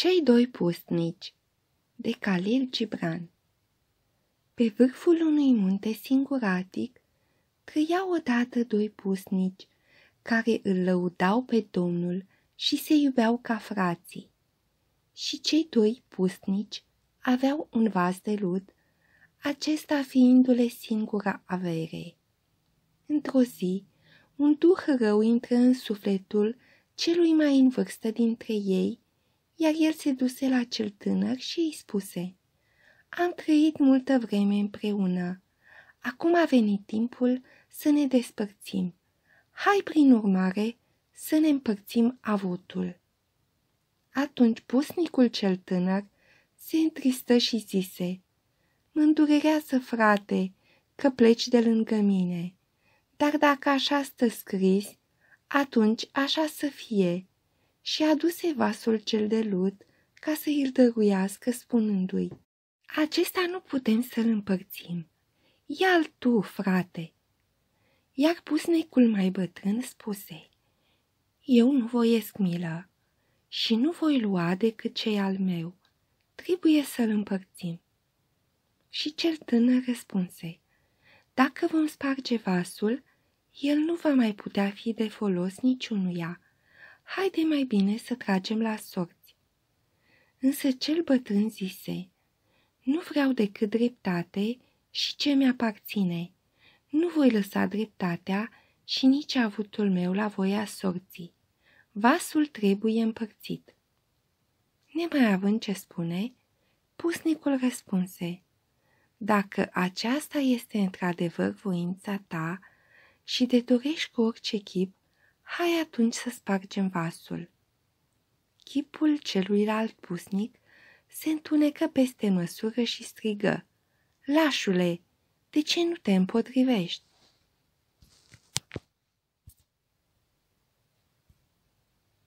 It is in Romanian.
Cei doi pustnici de Khalil Gibran Pe vârful unui munte singuratic trăiau odată doi pustnici care îl lăudau pe Domnul și se iubeau ca frații. Și cei doi pustnici aveau un vas de lut, acesta fiindu-le singura avere. Într-o zi, un duh rău intră în sufletul celui mai în vârstă dintre ei iar el se duse la cel tânăr și îi spuse Am trăit multă vreme împreună. Acum a venit timpul să ne despărțim. Hai, prin urmare, să ne împărțim avotul. Atunci pusnicul cel tânăr se întristă și zise, Mă îndurerează, frate, că pleci de lângă mine, dar dacă așa stă scris, atunci așa să fie, și aduse vasul cel de lut ca să îl dăruiască spunându-i, Acesta nu putem să-l împărțim. Ia-l tu, frate!" Iar pusnicul mai bătrân spuse, Eu nu voiesc milă și nu voi lua decât cei al meu. Trebuie să-l împărțim. Și cel tânăr răspunse, Dacă vom sparge vasul, el nu va mai putea fi de folos niciunuia, haide mai bine să tragem la sorți. Însă cel bătrân zise, nu vreau decât dreptate și ce mi-aparține. Nu voi lăsa dreptatea și nici avutul meu la voia sorții. Vasul trebuie împărțit. Nemai având ce spune, pusnicul răspunse, Dacă aceasta este într-adevăr voința ta și te dorești cu orice chip Hai atunci să spargem vasul. Chipul celuilalt pusnic se întunecă peste măsură și strigă. Lașule, de ce nu te împotrivești?